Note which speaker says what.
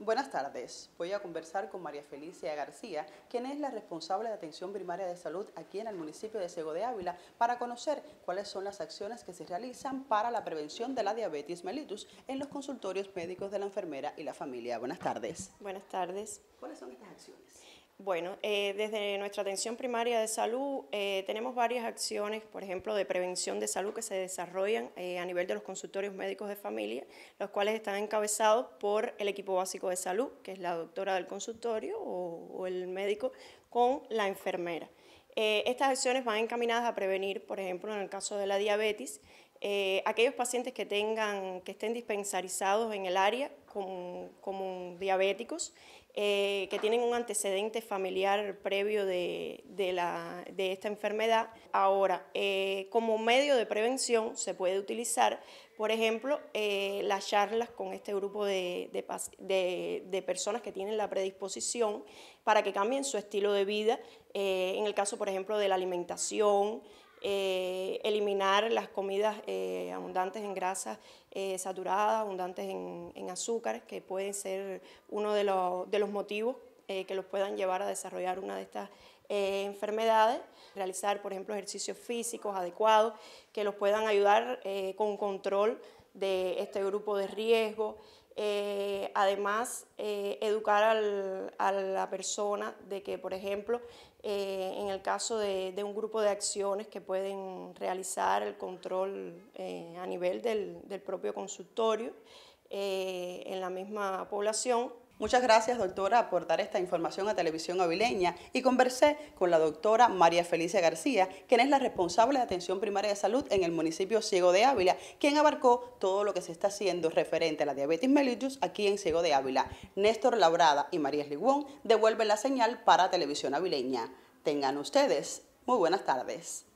Speaker 1: Buenas tardes. Voy a conversar con María Felicia García, quien es la responsable de atención primaria de salud aquí en el municipio de Sego de Ávila, para conocer cuáles son las acciones que se realizan para la prevención de la diabetes mellitus en los consultorios médicos de la enfermera y la
Speaker 2: familia. Buenas tardes. Buenas tardes. ¿Cuáles son estas acciones? Bueno, eh, desde nuestra atención primaria de salud eh, tenemos varias acciones, por ejemplo, de prevención de salud que se desarrollan eh, a nivel de los consultorios médicos de familia, los cuales están encabezados por el equipo básico de salud, que es la doctora del consultorio o el médico, con la enfermera. estas acciones van encaminadas a prevenir, por ejemplo, en el caso de la diabetes, eh, aquellos pacientes que, tengan, que estén dispensarizados en el área como, diabéticos, eh, que tienen un antecedente familiar previo de, de, esta enfermedad. Ahora, eh, como medio de prevención se puede utilizar, por ejemplo, las charlas con este grupo de, de, personas que tienen la predisposición para que cambien su estilo de vida, en el caso, por ejemplo, de la alimentación, eh, eliminar las comidas eh, abundantes en grasas eh, saturadas, abundantes en, azúcares, que pueden ser uno de, de los motivos que los puedan llevar a desarrollar una de estas enfermedades. Realizar, por ejemplo, ejercicios físicos adecuados que los puedan ayudar con control de este grupo de riesgo. Eh, además, eh, educar a la persona de que, por ejemplo, eh, en el caso de, un grupo de acciones que pueden realizar el control a nivel del, del propio consultorio en la misma
Speaker 1: población, Muchas gracias, doctora, por dar esta información a Televisión Avileña y conversé con la doctora María Felicia García, quien es la responsable de atención primaria de salud en el municipio Ciego de Ávila, quien abarcó todo lo que se está haciendo referente a la diabetes mellitus aquí en Ciego de Ávila. Néstor Labrada y María Sliguón devuelven la señal para Televisión Avileña. Tengan ustedes muy buenas tardes.